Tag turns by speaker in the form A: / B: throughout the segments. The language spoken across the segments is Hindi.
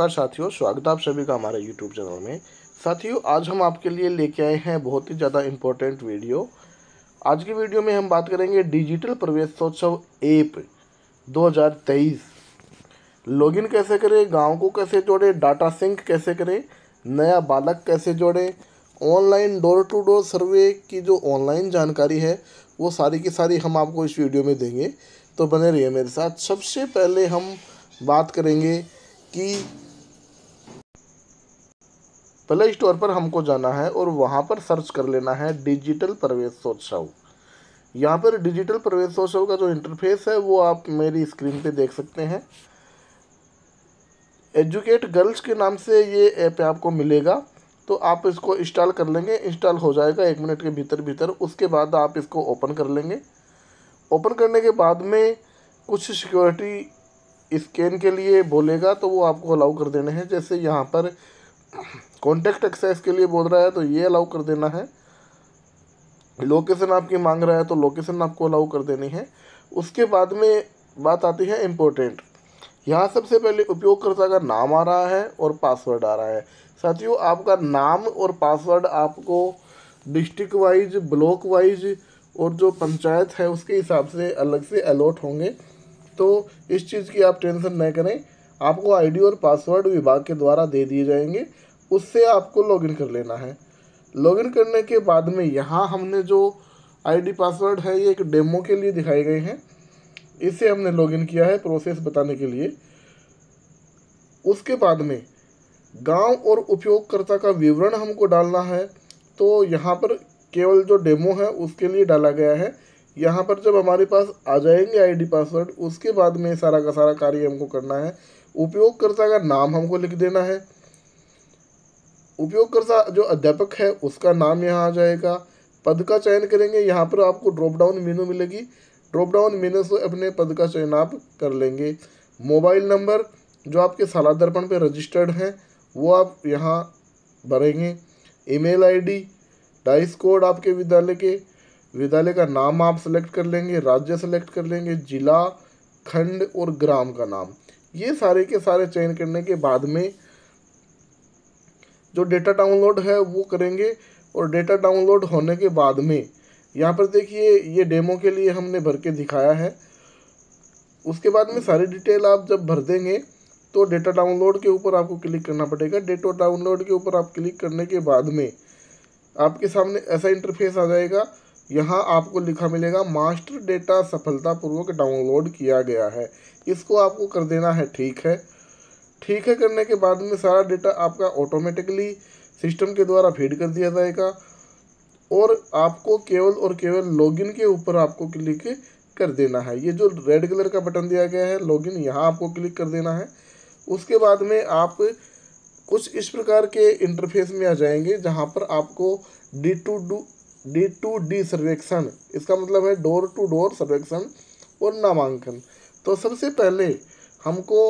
A: नमस्कार साथियों स्वागत आप सभी का हमारे यूट्यूब चैनल में साथियों आज हम आपके लिए लेके आए हैं बहुत ही ज़्यादा इम्पोर्टेंट वीडियो आज की वीडियो में हम बात करेंगे डिजिटल प्रवेशोत्सव एप 2023 लॉगिन कैसे करें गांव को कैसे जोड़ें डाटा सिंक कैसे करें नया बालक कैसे जोड़ें online door to door survey की जो ऑनलाइन जानकारी है वो सारी की सारी हम आपको इस वीडियो में देंगे तो बने रहिए मेरे साथ सबसे पहले हम बात करेंगे कि प्ले स्टोर पर हमको जाना है और वहाँ पर सर्च कर लेना है डिजिटल प्रवेशोत्सव यहाँ पर डिजिटल प्रवेशोत्सव का जो इंटरफेस है वो आप मेरी स्क्रीन पे देख सकते हैं एजुकेट गर्ल्स के नाम से ये ऐप आपको मिलेगा तो आप इसको इंस्टॉल कर लेंगे इंस्टॉल हो जाएगा एक मिनट के भीतर भीतर उसके बाद आप इसको ओपन कर लेंगे ओपन करने के बाद में कुछ सिक्योरिटी स्कैन के लिए बोलेगा तो वो आपको अलाउ कर देने हैं जैसे यहाँ पर कॉन्टैक्ट एक्सरसाइज के लिए बोल रहा है तो ये अलाउ कर देना है लोकेशन आपकी मांग रहा है तो लोकेशन आपको अलाउ कर देनी है उसके बाद में बात आती है इम्पोर्टेंट यहाँ सबसे पहले उपयोगकर्ता का नाम आ रहा है और पासवर्ड आ रहा है साथियों आपका नाम और पासवर्ड आपको डिस्ट्रिक्ट वाइज ब्लॉक वाइज और जो पंचायत है उसके हिसाब से अलग से अलॉट होंगे तो इस चीज़ की आप टेंशन न करें आपको आईडी और पासवर्ड विभाग के द्वारा दे दिए जाएंगे उससे आपको लॉगिन कर लेना है लॉगिन करने के बाद में यहाँ हमने जो आईडी पासवर्ड है ये एक डेमो के लिए दिखाए गए हैं इससे हमने लॉगिन किया है प्रोसेस बताने के लिए उसके बाद में गांव और उपयोगकर्ता का विवरण हमको डालना है तो यहाँ पर केवल जो डेमो है उसके लिए डाला गया है यहाँ पर जब हमारे पास आ जाएंगे आईडी पासवर्ड उसके बाद में सारा का सारा कार्य हमको करना है उपयोगकर्ता का नाम हमको लिख देना है उपयोगकर्ता जो अध्यापक है उसका नाम यहाँ आ जाएगा पद का चयन करेंगे यहाँ पर आपको ड्रॉप डाउन मेनू मिलेगी ड्रॉप डाउन मेनू से अपने पद का चयन आप कर लेंगे मोबाइल नंबर जो आपके सला दर्पण पर रजिस्टर्ड हैं वो आप यहाँ भरेंगे ईमेल आईडी डाइस कोड आपके विद्यालय के विद्यालय का नाम आप सेलेक्ट कर लेंगे राज्य सेलेक्ट कर लेंगे जिला खंड और ग्राम का नाम ये सारे के सारे चयन करने के बाद में जो डेटा डाउनलोड है वो करेंगे और डेटा डाउनलोड होने के बाद में यहाँ पर देखिए ये डेमो के लिए हमने भर के दिखाया है उसके बाद में सारी डिटेल आप जब भर देंगे तो डेटा डाउनलोड के ऊपर आपको क्लिक करना पड़ेगा डेटा डाउनलोड के ऊपर आप क्लिक करने के बाद में आपके सामने ऐसा इंटरफेस आ जाएगा यहाँ आपको लिखा मिलेगा मास्टर डेटा सफलतापूर्वक डाउनलोड किया गया है इसको आपको कर देना है ठीक है ठीक है करने के बाद में सारा डेटा आपका ऑटोमेटिकली सिस्टम के द्वारा फीड कर दिया जाएगा और आपको केवल और केवल लॉगिन के ऊपर आपको क्लिक कर देना है ये जो रेड कलर का बटन दिया गया है लॉगिन यहाँ आपको क्लिक कर देना है उसके बाद में आप कुछ इस प्रकार के इंटरफेस में आ जाएंगे जहाँ पर आपको D to do D to D सर्वेक्षण इसका मतलब है डोर टू डोर सर्वेक्षण और नामांकन तो सबसे पहले हमको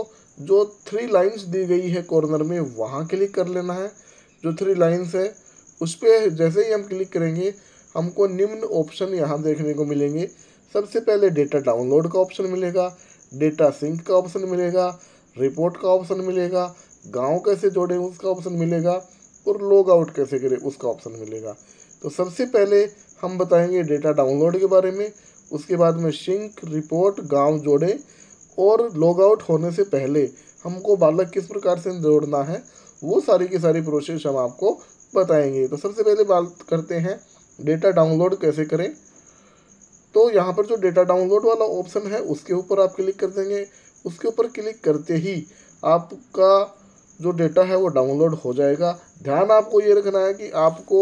A: जो थ्री लाइंस दी गई है कॉर्नर में वहाँ क्लिक कर लेना है जो थ्री लाइंस है उस पर जैसे ही हम क्लिक करेंगे हमको निम्न ऑप्शन यहाँ देखने को मिलेंगे सबसे पहले डेटा डाउनलोड का ऑप्शन मिलेगा डेटा सिंक का ऑप्शन मिलेगा रिपोर्ट का ऑप्शन मिलेगा गांव कैसे जोड़ें उसका ऑप्शन मिलेगा और लॉग आउट कैसे करें उसका ऑप्शन मिलेगा तो सबसे पहले हम बताएंगे डेटा डाउनलोड के बारे में उसके बाद में शिंक रिपोर्ट गांव जोड़ें और लॉग आउट होने से पहले हमको बालक किस प्रकार से जोड़ना है वो सारी की सारी प्रोसेस हम आपको बताएंगे तो सबसे पहले बात करते हैं डेटा डाउनलोड कैसे करें तो यहाँ पर जो डेटा डाउनलोड वाला ऑप्शन है उसके ऊपर आप क्लिक कर देंगे उसके ऊपर क्लिक करते ही आपका जो डेटा है वो डाउनलोड हो जाएगा ध्यान आपको ये रखना है कि आपको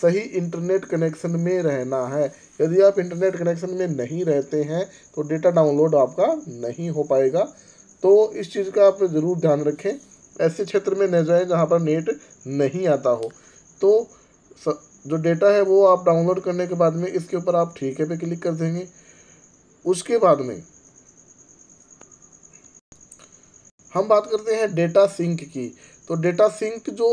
A: सही इंटरनेट कनेक्शन में रहना है यदि आप इंटरनेट कनेक्शन में नहीं रहते हैं तो डेटा डाउनलोड आपका नहीं हो पाएगा तो इस चीज़ का आप ज़रूर ध्यान रखें ऐसे क्षेत्र में न जाएं जहाँ पर नेट नहीं आता हो तो जो डेटा है वो आप डाउनलोड करने के बाद में इसके ऊपर आप ठीक है पे क्लिक कर देंगे उसके बाद में हम बात करते हैं डेटा सिंक की तो डेटा सिंक जो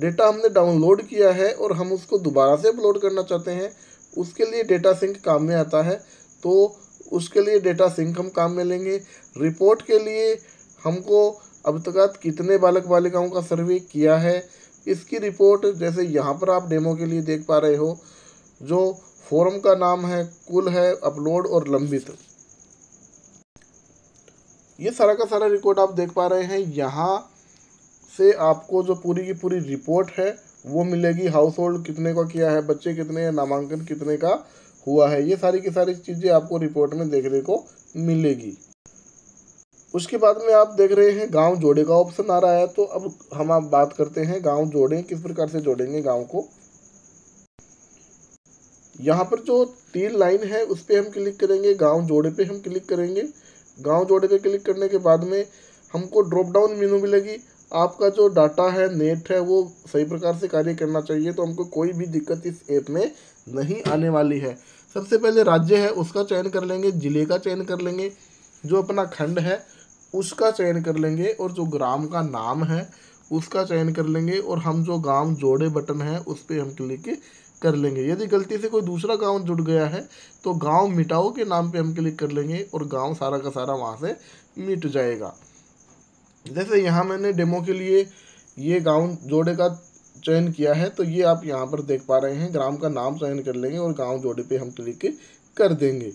A: डेटा हमने डाउनलोड किया है और हम उसको दोबारा से अपलोड करना चाहते हैं उसके लिए डेटा सिंक काम में आता है तो उसके लिए डेटा सिंक हम काम में लेंगे रिपोर्ट के लिए हमको अब तक कितने बालक बालिकाओं का सर्वे किया है इसकी रिपोर्ट जैसे यहाँ पर आप डेमो के लिए देख पा रहे हो जो फोरम का नाम है कुल है अपलोड और लंबित ये सारा का सारा रिकॉर्ड आप देख पा रहे हैं यहाँ से आपको जो पूरी की पूरी रिपोर्ट है वो मिलेगी हाउस होल्ड कितने का किया है बच्चे कितने हैं नामांकन कितने का हुआ है ये सारी की सारी चीज़ें आपको रिपोर्ट में देखने को मिलेगी उसके बाद में आप देख रहे हैं गांव जोड़े का ऑप्शन आ रहा है तो अब हम आप बात करते हैं गांव जोड़े किस प्रकार से जोड़ेंगे गांव को यहाँ पर जो तीन लाइन है उस पर हम क्लिक करेंगे गांव जोड़े पे हम क्लिक करेंगे गांव जोड़े पे क्लिक करने के बाद में हमको ड्रॉप डाउन मीनू मिलेगी आपका जो डाटा है नेट है वो सही प्रकार से कार्य करना चाहिए तो हमको कोई भी दिक्कत इस ऐप में नहीं आने वाली है सबसे पहले राज्य है उसका चयन कर लेंगे ज़िले का चयन कर लेंगे जो अपना खंड है उसका चयन कर लेंगे और जो ग्राम का नाम है उसका चयन कर लेंगे और हम जो गांव जोड़े बटन है उस पर हम क्लिक कर लेंगे यदि गलती से कोई दूसरा गांव जुड़ गया है तो गांव मिटाओ के नाम पे हम क्लिक कर लेंगे और गांव सारा का सारा वहाँ से मिट जाएगा जैसे यहाँ मैंने डेमो के लिए ये गाउन जोड़े का चयन किया है तो ये आप यहाँ पर देख पा रहे हैं ग्राम का नाम चयन कर लेंगे और गांव जोड़े पे हम क्लिक कर देंगे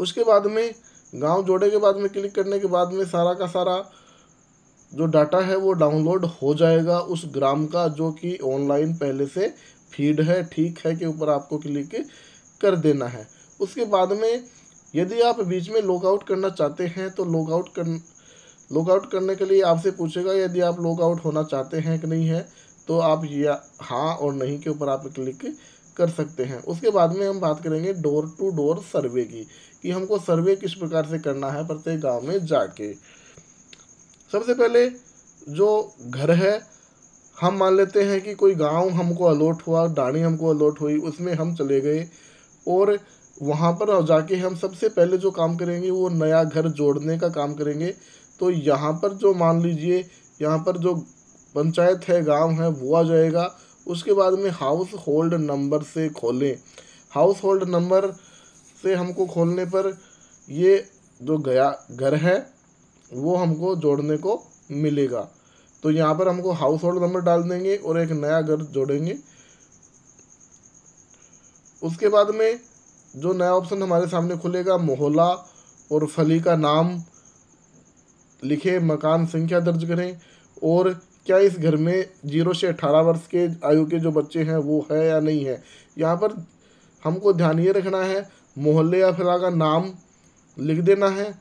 A: उसके बाद में गांव जोड़े के बाद में क्लिक करने के बाद में सारा का सारा जो डाटा है वो डाउनलोड हो जाएगा उस ग्राम का जो कि ऑनलाइन पहले से फीड है ठीक है के ऊपर आपको क्लिक कर देना है उसके बाद में यदि आप बीच में लॉगआउट करना चाहते हैं तो लॉगआउट कर लॉग आउट करने के लिए आपसे पूछेगा यदि आप लॉग आउट होना चाहते हैं कि नहीं है तो आप या हाँ और नहीं के ऊपर आप क्लिक कर सकते हैं उसके बाद में हम बात करेंगे डोर टू डोर सर्वे की कि हमको सर्वे किस प्रकार से करना है प्रत्येक गांव में जाके सबसे पहले जो घर है हम मान लेते हैं कि कोई गांव हमको अलॉट हुआ डाणी हमको अलॉट हुई उसमें हम चले गए और वहाँ पर जाके हम सबसे पहले जो काम करेंगे वो नया घर जोड़ने का काम करेंगे तो यहाँ पर जो मान लीजिए यहाँ पर जो पंचायत है गांव है वो आ जाएगा उसके बाद में हाउस होल्ड नंबर से खोलें हाउस होल्ड नंबर से हमको खोलने पर ये जो गया घर है वो हमको जोड़ने को मिलेगा तो यहाँ पर हमको हाउस होल्ड नंबर डाल देंगे और एक नया घर जोड़ेंगे उसके बाद में जो नया ऑप्शन हमारे सामने खुलेगा मोहल्ला और फली का नाम लिखे मकान संख्या दर्ज करें और क्या इस घर में जीरो से अठारह वर्ष के आयु के जो बच्चे हैं वो है या नहीं है यहाँ पर हमको ध्यान ये रखना है मोहल्ले या फिलहाल का नाम लिख देना है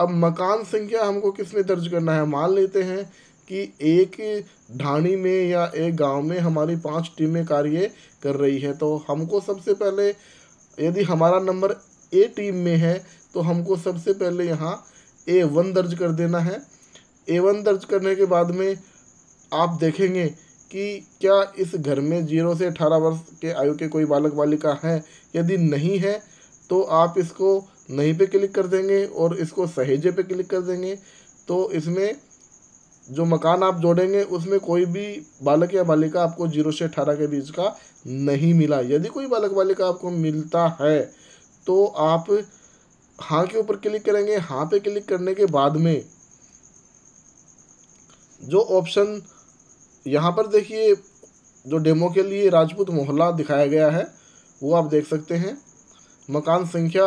A: अब मकान संख्या हमको किस में दर्ज करना है मान लेते हैं कि एक ढाणी में या एक गांव में हमारी पांच टीमें कार्य कर रही है तो हमको सबसे पहले यदि हमारा नंबर ए टीम में है तो हमको सबसे पहले यहाँ ए वन दर्ज कर देना है ए वन दर्ज करने के बाद में आप देखेंगे कि क्या इस घर में जीरो से अठारह वर्ष के आयु के कोई बालक बालिका हैं यदि नहीं है तो आप इसको नहीं पे क्लिक कर देंगे और इसको सहेजे पे क्लिक कर देंगे तो इसमें जो मकान आप जोड़ेंगे उसमें कोई भी बालक या बालिका आपको जीरो से अठारह के बीच का नहीं मिला यदि कोई बालक बालिका आपको मिलता है तो आप हाँ के ऊपर क्लिक करेंगे हाँ पे क्लिक करने के बाद में जो ऑप्शन यहाँ पर देखिए जो डेमो के लिए राजपूत मोहल्ला दिखाया गया है वो आप देख सकते हैं मकान संख्या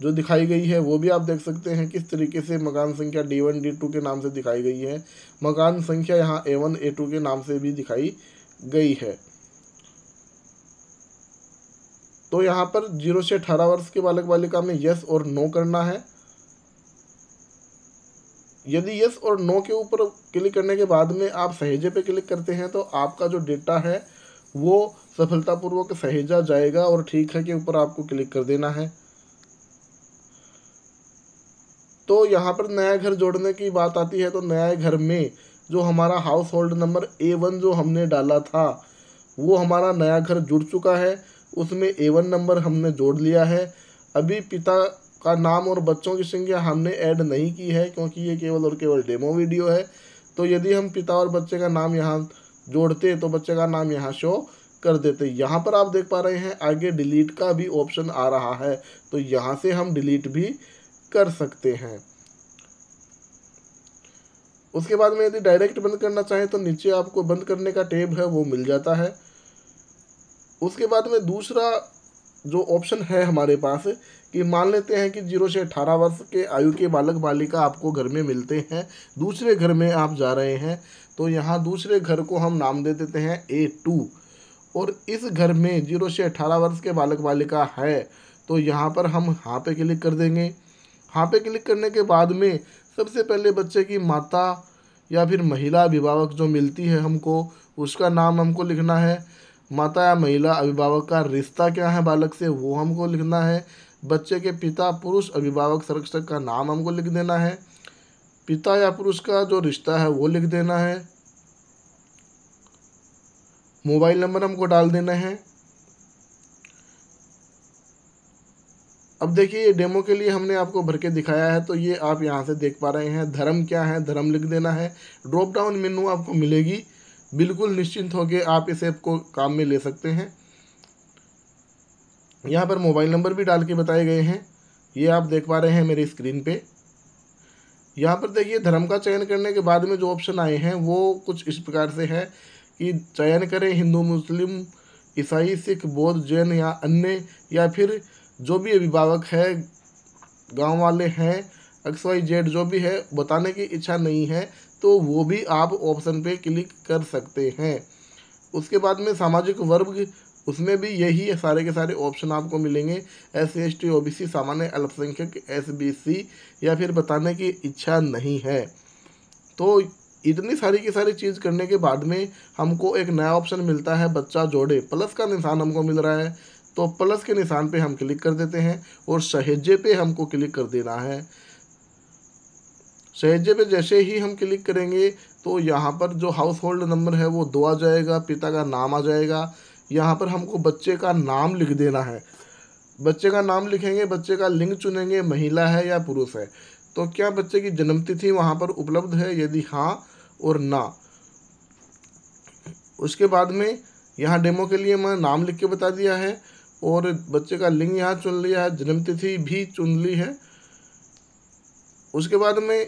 A: जो दिखाई गई है वो भी आप देख सकते हैं किस तरीके से मकान संख्या डी वन डी टू के नाम से दिखाई गई है मकान संख्या यहाँ ए वन ए टू के नाम से भी दिखाई गई है तो यहाँ पर जीरो से अठारह वर्ष के बालक बालिका में यस और नो करना है यदि यस और नो के ऊपर क्लिक करने के बाद में आप सहेजे पे क्लिक करते हैं तो आपका जो डेटा है वो सफलतापूर्वक सहेजा जाएगा और ठीक है के ऊपर आपको क्लिक कर देना है तो यहाँ पर नया घर जोड़ने की बात आती है तो नया घर में जो हमारा household number A one जो हमने डाला था वो हमारा नया घर जुड़ चुका है उसमें ए वन नंबर हमने जोड़ लिया है अभी पिता का नाम और बच्चों की संख्या हमने ऐड नहीं की है क्योंकि ये केवल और केवल डेमो वीडियो है तो यदि हम पिता और बच्चे का नाम यहाँ जोड़ते तो बच्चे का नाम यहाँ शो कर देते यहाँ पर आप देख पा रहे हैं आगे डिलीट का भी ऑप्शन आ रहा है तो यहाँ से हम डिलीट भी कर सकते हैं उसके बाद में यदि डायरेक्ट बंद करना चाहें तो नीचे आपको बंद करने का टेब है वो मिल जाता है उसके बाद में दूसरा जो ऑप्शन है हमारे पास कि मान लेते हैं कि जीरो से अठारह वर्ष के आयु के बालक बालिका आपको घर में मिलते हैं दूसरे घर में आप जा रहे हैं तो यहाँ दूसरे घर को हम नाम दे देते हैं ए टू और इस घर में जीरो से अठारह वर्ष के बालक बालिका है तो यहाँ पर हम हाँ पे क्लिक कर देंगे हाँ पे क्लिक करने के बाद में सबसे पहले बच्चे की माता या फिर महिला अभिभावक जो मिलती है हमको उसका नाम हमको लिखना है माता या महिला अभिभावक का रिश्ता क्या है बालक से वो हमको लिखना है बच्चे के पिता पुरुष अभिभावक संरक्षक का नाम हमको लिख देना है पिता या पुरुष का जो रिश्ता है वो लिख देना है मोबाइल नंबर हमको डाल देना है अब देखिए ये डेमो के लिए हमने आपको भर के दिखाया है तो ये आप यहाँ से देख पा रहे हैं धर्म क्या है धर्म लिख देना है ड्रॉप डाउन मेनू आपको मिलेगी बिल्कुल निश्चिंत होकर आप इस ऐप को काम में ले सकते हैं यहाँ पर मोबाइल नंबर भी डाल के बताए गए हैं ये आप देख पा रहे हैं मेरी स्क्रीन पे यहाँ पर देखिए धर्म का चयन करने के बाद में जो ऑप्शन आए हैं वो कुछ इस प्रकार से है कि चयन करें हिंदू मुस्लिम ईसाई सिख बौद्ध जैन या अन्य या फिर जो भी अभिभावक है गांव वाले हैं एक्स वाई जेड जो भी है बताने की इच्छा नहीं है तो वो भी आप ऑप्शन पे क्लिक कर सकते हैं उसके बाद में सामाजिक वर्ग उसमें भी यही सारे के सारे ऑप्शन आपको मिलेंगे S C S T O B C सामान्य अल्पसंख्यक एस बी सी या फिर बताने की इच्छा नहीं है तो इतनी सारी की सारी चीज़ करने के बाद में हमको एक नया ऑप्शन मिलता है बच्चा जोड़े प्लस का निशान हमको मिल रहा है तो प्लस के निशान पे हम क्लिक कर देते हैं और सहेजे पे हमको क्लिक कर देना है सहजे पे जैसे ही हम क्लिक करेंगे तो यहाँ पर जो हाउस होल्ड नंबर है वो दो आ जाएगा पिता का नाम आ जाएगा यहाँ पर हमको बच्चे का नाम लिख देना है बच्चे का नाम लिखेंगे बच्चे का लिंग चुनेंगे महिला है या पुरुष है तो क्या बच्चे की जन्म तिथि वहाँ पर उपलब्ध है यदि हाँ और ना उसके बाद में यहाँ डेमो के लिए मैं नाम लिख के बता दिया है और बच्चे का लिंग यहाँ चुन लिया है जन्म तिथि भी चुन ली है उसके बाद में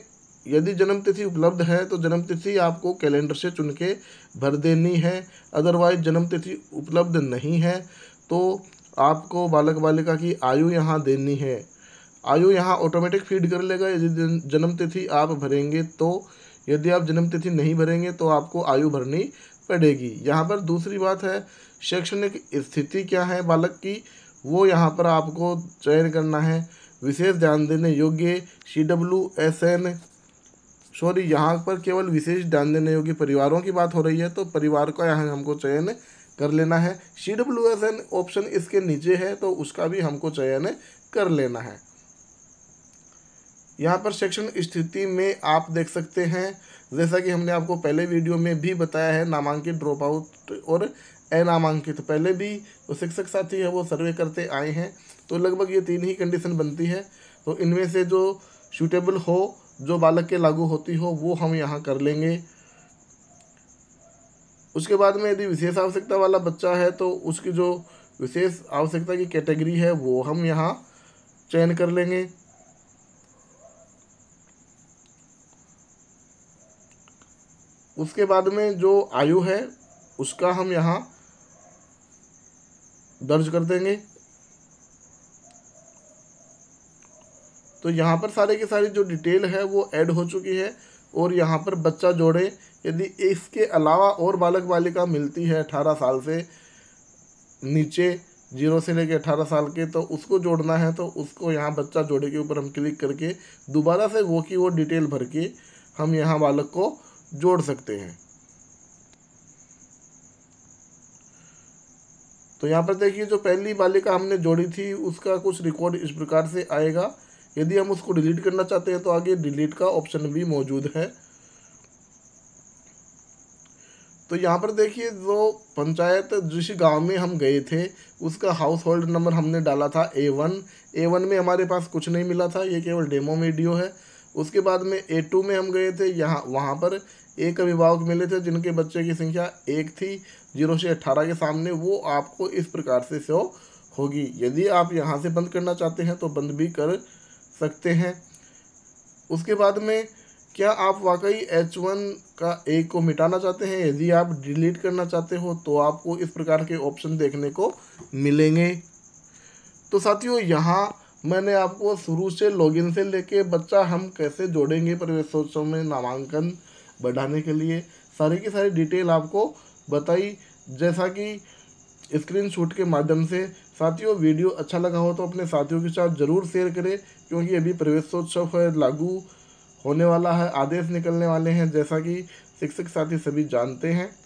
A: यदि जन्म तिथि उपलब्ध है तो जन्म तिथि आपको कैलेंडर से चुन के भर देनी है अदरवाइज जन्म तिथि उपलब्ध नहीं है तो आपको बालक बालिका की आयु यहाँ देनी है आयु यहाँ ऑटोमेटिक फीड कर लेगा यदि जन्म तिथि आप भरेंगे तो यदि आप जन्म तिथि नहीं भरेंगे तो आपको आयु भरनी पड़ेगी यहाँ पर दूसरी बात है शैक्षणिक स्थिति क्या है बालक की वो यहाँ पर आपको चयन करना है विशेष ध्यान देने योग्य C W S N sorry यहाँ पर केवल विशेष ध्यान देने योग्य परिवारों की बात हो रही है तो परिवार का यहाँ हमको चयन कर लेना है C W S N option इसके नीचे है तो उसका भी हमको चयन कर लेना है यहाँ पर सेक्शन स्थिति में आप देख सकते हैं जैसा कि हमने आपको पहले वीडियो में भी बताया है नामांकित ड्रॉप आउट और अनामांकित पहले भी जो शिक्षक साथी है वो सर्वे करते आए हैं तो लगभग ये तीन ही कंडीशन बनती है तो इनमें से जो सूटेबल हो जो बालक के लागू होती हो वो हम यहाँ कर लेंगे उसके बाद में यदि विशेष आवश्यकता वाला बच्चा है तो उसकी जो विशेष आवश्यकता की कैटेगरी है वो हम यहाँ चयन कर लेंगे उसके बाद में जो आयु है उसका हम यहाँ दर्ज कर देंगे तो यहाँ पर सारे के सारे जो डिटेल है वो ऐड हो चुकी है और यहाँ पर बच्चा जोड़े यदि इसके अलावा और बालक बालिका मिलती है अठारह साल से नीचे जीरो से लेकर अठारह साल के तो उसको जोड़ना है तो उसको यहाँ बच्चा जोड़े के ऊपर हम क्लिक करके दोबारा से वो की वो डिटेल भर के हम यहाँ बालक को जोड़ सकते हैं तो यहाँ पर देखिए जो पहली बालिका हमने जोड़ी थी उसका कुछ रिकॉर्ड इस प्रकार से आएगा यदि हम उसको डिलीट करना चाहते हैं तो आगे डिलीट का ऑप्शन भी मौजूद है तो यहाँ पर देखिए जो पंचायत जिस गांव में हम गए थे उसका हाउस होल्ड नंबर हमने डाला था ए वन ए वन में हमारे पास कुछ नहीं मिला था ये केवल डेमो वीडियो है उसके बाद में ए टू में हम गए थे यहाँ वहाँ पर एक अभिभावक मिले थे जिनके बच्चे की संख्या एक थी जीरो से अट्ठारह के सामने वो आपको इस प्रकार से शो होगी यदि आप यहाँ से बंद करना चाहते हैं तो बंद भी कर सकते हैं उसके बाद में क्या आप वाकई एच वन का ए को मिटाना चाहते हैं यदि आप डिलीट करना चाहते हो तो आपको इस प्रकार के ऑप्शन देखने को मिलेंगे तो साथियों यहाँ मैंने आपको शुरू से लॉगिन से लेके बच्चा हम कैसे जोड़ेंगे प्रवेशोत्सव में नामांकन बढ़ाने के लिए सारी की सारी डिटेल आपको बताई जैसा कि स्क्रीनशॉट के माध्यम से साथियों वीडियो अच्छा लगा हो तो अपने साथियों के साथ ज़रूर शेयर करें क्योंकि अभी प्रवेशोत्सव है लागू होने वाला है आदेश निकलने वाले हैं जैसा कि शिक्षक साथी सभी जानते हैं